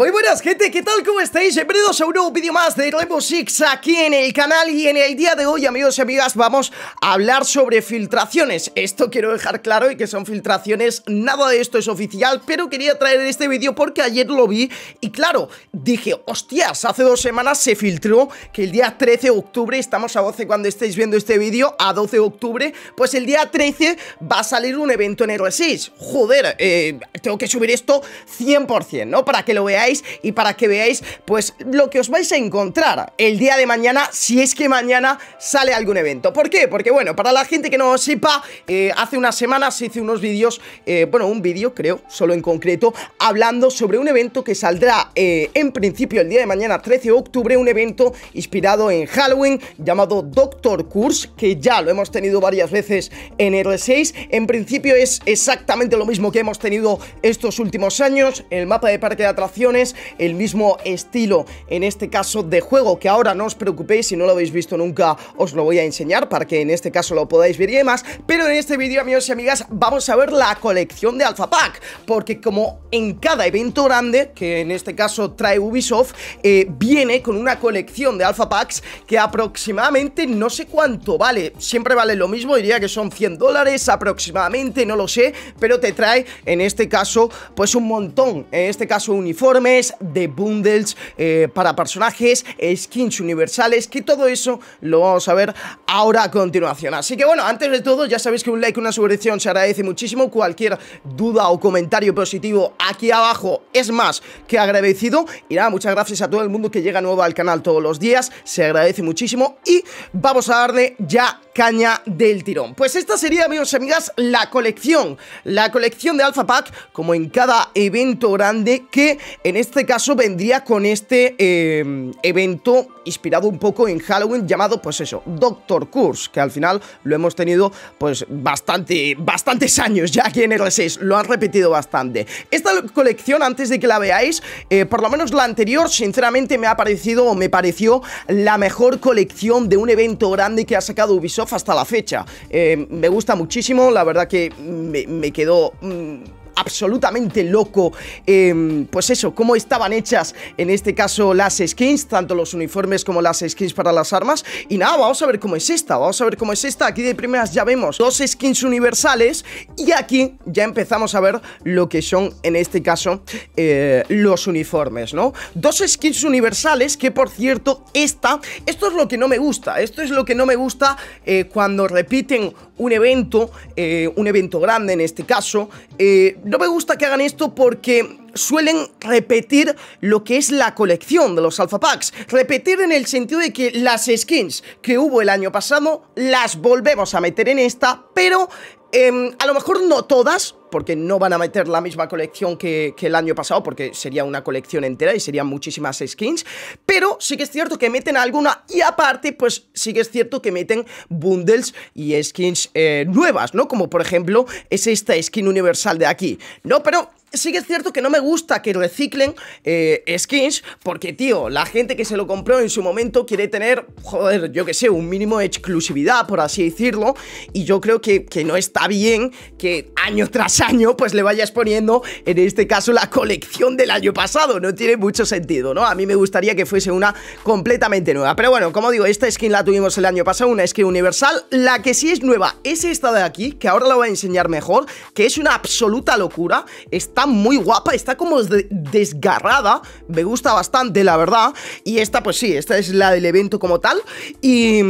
Muy buenas gente, ¿qué tal? ¿Cómo estáis? Bienvenidos a un nuevo vídeo más de Rainbow Six aquí en el canal y en el día de hoy amigos y amigas vamos a hablar sobre filtraciones Esto quiero dejar claro y que son filtraciones, nada de esto es oficial pero quería traer este vídeo porque ayer lo vi y claro, dije hostias, hace dos semanas se filtró que el día 13 de octubre, estamos a 12 cuando estáis viendo este vídeo, a 12 de octubre pues el día 13 va a salir un evento en Hero 6 Joder, eh, tengo que subir esto 100% ¿no? Para que lo veáis y para que veáis pues lo que os vais a encontrar el día de mañana si es que mañana sale algún evento. ¿Por qué? Porque bueno, para la gente que no sepa, eh, hace unas semanas hice unos vídeos, eh, bueno, un vídeo creo, solo en concreto, hablando sobre un evento que saldrá eh, en principio el día de mañana 13 de octubre, un evento inspirado en Halloween llamado Doctor Curse, que ya lo hemos tenido varias veces en R6. En principio es exactamente lo mismo que hemos tenido estos últimos años, el mapa de parque de atracción el mismo estilo en este caso de juego, que ahora no os preocupéis si no lo habéis visto nunca, os lo voy a enseñar para que en este caso lo podáis ver y demás, pero en este vídeo amigos y amigas vamos a ver la colección de Alpha Pack, porque como en cada evento grande, que en este caso trae Ubisoft, eh, viene con una colección de Alpha Packs que aproximadamente no sé cuánto vale, siempre vale lo mismo, diría que son 100 dólares aproximadamente, no lo sé, pero te trae en este caso pues un montón, en este caso uniforme, de bundles eh, para personajes, skins universales, que todo eso lo vamos a ver ahora a continuación. Así que bueno, antes de todo, ya sabéis que un like, una suscripción se agradece muchísimo. Cualquier duda o comentario positivo aquí abajo es más que agradecido. Y nada, muchas gracias a todo el mundo que llega nuevo al canal todos los días. Se agradece muchísimo y vamos a darle ya caña del tirón. Pues esta sería, amigos y amigas, la colección. La colección de Alpha Pack, como en cada evento grande que en en este caso vendría con este em, evento inspirado un poco en Halloween llamado, pues eso, Doctor Curse, que al final lo hemos tenido pues bastante, bastantes años ya aquí en R6, lo han repetido bastante. Esta colección, antes de que la veáis, eh, por lo menos la anterior, sinceramente me ha parecido o me pareció la mejor colección de un evento grande que ha sacado Ubisoft hasta la fecha. Eh, me gusta muchísimo, la verdad que me, quedó... Mm, absolutamente loco, em, pues eso, cómo estaban hechas en este caso las skins, tanto los uniformes como las skins para las armas. Y nada, vamos a ver cómo es esta, vamos a ver cómo es esta. Aquí de primeras ya vemos dos skins universales y aquí ya empezamos a ver lo que son en este caso eh, los uniformes, ¿no? Dos skins universales que por cierto, esta, esto es lo que no me gusta, esto es lo que no me gusta eh, cuando repiten un evento, eh, un evento grande en este caso, eh, no me gusta que hagan esto porque suelen repetir lo que es la colección de los Alpha Packs. Repetir en el sentido de que las skins que hubo el año pasado las volvemos a meter en esta, pero Em, a lo mejor no todas, porque no van a meter la misma colección que, el año pasado, porque sería una colección entera y serían muchísimas skins, pero sí que es cierto que meten alguna y aparte, pues sí que es cierto que meten bundles y skins eh, nuevas, ¿no? Como por ejemplo es esta skin universal de aquí, ¿no? Pero... Sí que es cierto que no me gusta que reciclen eh, skins porque, tío, la gente que se lo compró en su momento quiere tener, joder, yo que sé, un mínimo de exclusividad, por así decirlo, y yo creo que, que no está bien que año tras año pues le vayas poniendo, en este caso, la colección del año pasado. No tiene mucho sentido, ¿no? A mí me gustaría que fuese una completamente nueva. Pero bueno, como digo, esta skin la tuvimos el año pasado, una skin universal. La que sí es nueva es esta de aquí, que ahora la voy a enseñar mejor, que es una absoluta locura. Está muy guapa, está como desgarrada. Me gusta bastante, la verdad. Y esta, pues sí, esta es la del evento como tal. Y,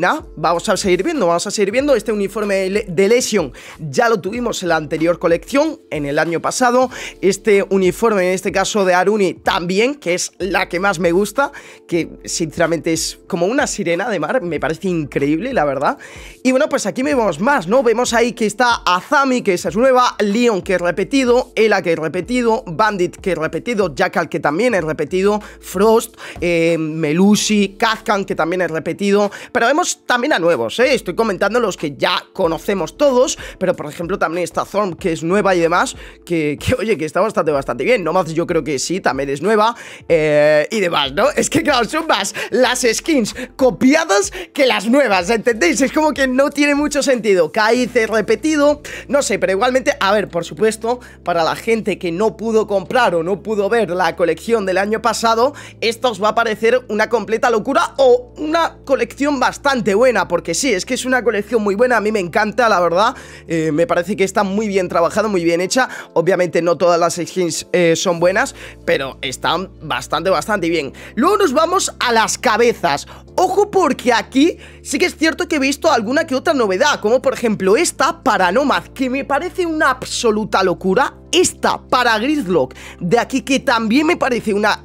nada, vamos a seguir viendo, vamos a seguir viendo este uniforme de Lesion. Ya lo tuvimos en la anterior colección, en el año pasado. Este uniforme, en este caso de Aruni, también, que es la que más me gusta, que sinceramente es como una sirena de mar, me parece increíble, la verdad. Y bueno, pues aquí vemos más, ¿no? Vemos ahí que está Azami, que esa es nueva, Leon, que es repetido, Ela, que es repetido, Bandit, que es repetido, Jackal, que también es repetido, Frost, eh, Melusi, Kazkan, que también es repetido, pero vemos también a nuevos, ¿eh? Estoy comentando los que ya conocemos todos pero por ejemplo también está Zorm, que es nueva y demás, que, oye, que está bastante, bastante bien. nomás yo creo que sí, también es nueva eh, y demás, ¿no? Es que claro, son más las skins copiadas que las nuevas, ¿entendéis? Es como que no tiene mucho sentido. Caíce repetido, no sé, pero igualmente, a ver, por supuesto, para la gente que no pudo comprar o no pudo ver la colección del año pasado, esto os va a parecer una completa locura o una colección bastante buena, porque sí, es que es una colección muy buena, a mí me encanta, la verdad eh, me parece que está muy bien trabajado, muy bien hecha. Obviamente no todas las skins eh, son buenas, pero están bastante, bastante bien. Luego nos vamos a las cabezas. Ojo porque aquí sí que es cierto que he visto alguna que otra novedad, como por ejemplo esta para Nomad, que me parece una absoluta locura. Esta para Grizzlock de aquí que también me parece una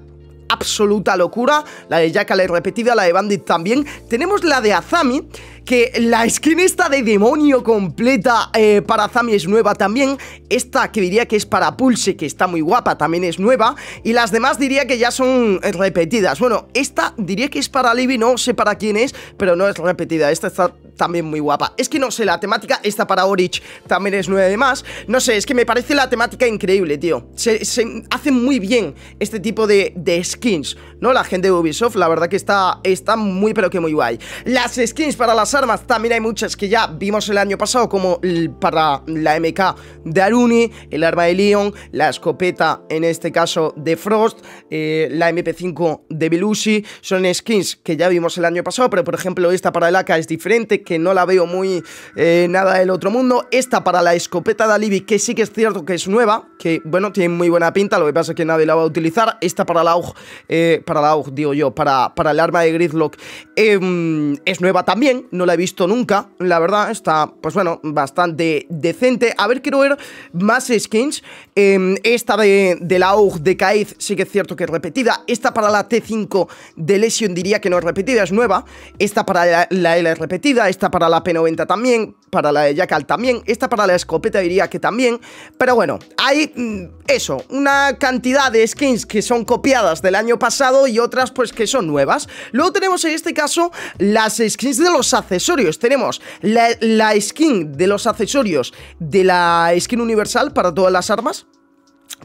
absoluta locura. La de Jackal he repetida, la de Bandit también. Tenemos la de Azami, que la skin esta de demonio completa eh, para Zami es nueva también. Esta que diría que es para Pulse, que está muy guapa, también es nueva. Y las demás diría que ya son eh, repetidas. Bueno, esta diría que es para Libby, no sé para quién es, pero no es repetida. Esta está también muy guapa. Es que no sé, la temática esta para Orich también es nueva además, No sé, es que me parece la temática increíble, tío. Se, se hacen muy bien este tipo de, de, skins, ¿no? La gente de Ubisoft, la verdad que está, está muy pero que muy guay. Las skins para las armas también hay muchas que ya vimos el año pasado, como para la MK de Aruni, el arma de Leon, la escopeta en este caso de Frost, eh, la MP5 de Belushi. Son skins que ya vimos el año pasado, pero por ejemplo esta para el AK es diferente, que no la veo muy eh, nada del otro mundo. Esta para la escopeta de Alibi, que sí que es cierto que es nueva, que bueno, tiene muy buena pinta, lo que pasa es que nadie la va a utilizar. Esta para la AUG, eh, para la AUG digo yo, para, para el arma de Gridlock em, es nueva también, no no la he visto nunca, la verdad, está, pues bueno, bastante decente. A ver, quiero ver más skins. Em, esta de, la AUG de Kaiz sí que es cierto que es repetida. Esta para la T5 de Lesion diría que no es repetida, es nueva. Esta para la, la L es repetida, esta para la P90 también, para la de Jackal también, esta para la escopeta diría que también. Pero bueno, hay mm, eso, una cantidad de skins que son copiadas del año pasado y otras pues que son nuevas. Luego tenemos en este caso las skins de los sacerdotes accesorios tenemos la, skin de los accesorios de la skin universal para todas las armas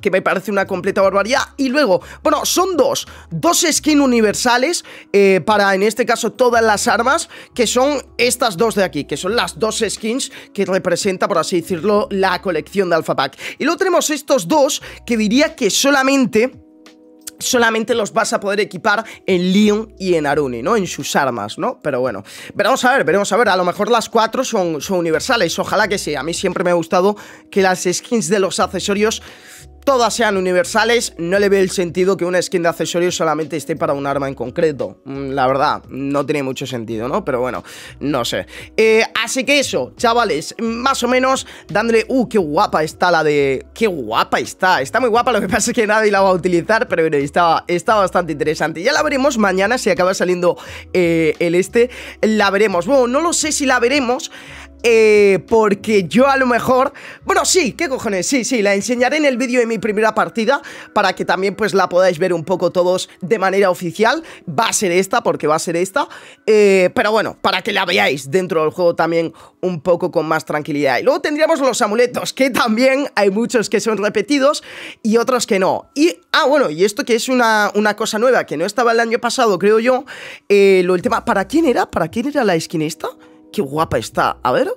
que me parece una completa barbaridad. Y luego, bueno, son dos, dos skins universales eh, para, en este caso, todas las armas, que son estas dos de aquí, que son las dos skins que representa, por así decirlo, la colección de Alpha Pack. Y luego tenemos estos dos, que diría que solamente solamente los vas a poder equipar en Leon y en Aruni, ¿no? En sus armas, ¿no? Pero bueno, veremos a ver, veremos a ver, a lo mejor las cuatro son, son universales, ojalá que sí, a mí siempre me ha gustado que las skins de los accesorios todas sean universales, no le veo el sentido que una skin de accesorios solamente esté para un arma en concreto. Mm, la verdad, no tiene mucho sentido, ¿no? Pero bueno, no sé. Eh, así que eso, chavales, más o menos dándole... ¡Uh, qué guapa está la de... ¡Qué guapa está! Está muy guapa, lo que pasa es que nadie la va a utilizar, pero bueno, está, bastante interesante. Ya la veremos mañana si acaba saliendo eh, el este. La veremos. Bueno, no lo sé si la veremos... Eh, porque yo a lo mejor... Bueno, sí, qué cojones, sí, sí, la enseñaré en el vídeo de mi primera partida para que también pues la podáis ver un poco todos de manera oficial. Va a ser esta, porque va a ser esta. Eh, pero bueno, para que la veáis dentro del juego también un poco con más tranquilidad. Y luego tendríamos los amuletos, que también hay muchos que son repetidos y otros que no. Y, ah, bueno, y esto que es una, una cosa nueva que no estaba el año pasado, creo yo, eh, lo el ¿Para quién era? ¿Para quién era la esquinista qué guapa está. A ver.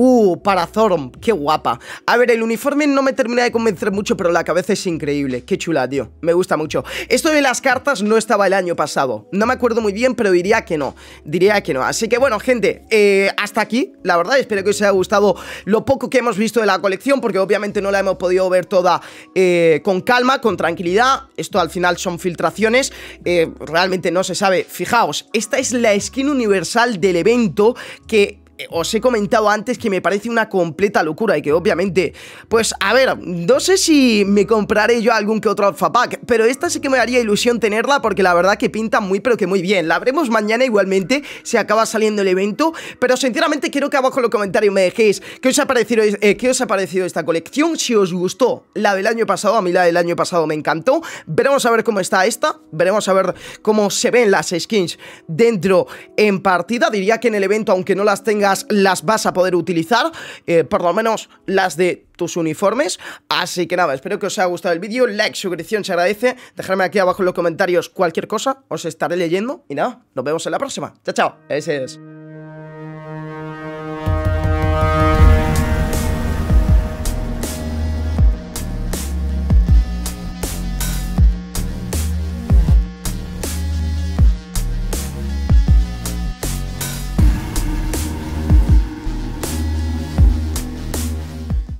Uh, para Thorn, qué guapa A ver, el uniforme no me termina de convencer mucho Pero la cabeza es increíble, qué chula, tío Me gusta mucho Esto de las cartas no estaba el año pasado No me acuerdo muy bien, pero diría que no Diría que no, así que bueno, gente eh, Hasta aquí, la verdad, espero que os haya gustado Lo poco que hemos visto de la colección Porque obviamente no la hemos podido ver toda eh, Con calma, con tranquilidad Esto al final son filtraciones eh, Realmente no se sabe, fijaos Esta es la skin universal del evento Que os he comentado antes que me parece una completa locura y que obviamente, pues a ver, no sé si me compraré yo algún que otro alfa pack, pero esta sí que me haría ilusión tenerla porque la verdad que pinta muy pero que muy bien. La veremos mañana igualmente, se acaba saliendo el evento, pero sinceramente quiero que abajo en los comentarios me dejéis qué os ha parecido, eh, qué os ha parecido esta colección, si os gustó la del año pasado, a mí la del año pasado me encantó, veremos a ver cómo está esta, veremos a ver cómo se ven las skins dentro en partida, diría que en el evento aunque no las tenga las vas a poder utilizar, eh, por lo menos las de tus uniformes. Así que nada, espero que os haya gustado el vídeo, like, suscripción se agradece, Dejarme aquí abajo en los comentarios cualquier cosa, os estaré leyendo y nada, nos vemos en la próxima. Chao, chao, ese es.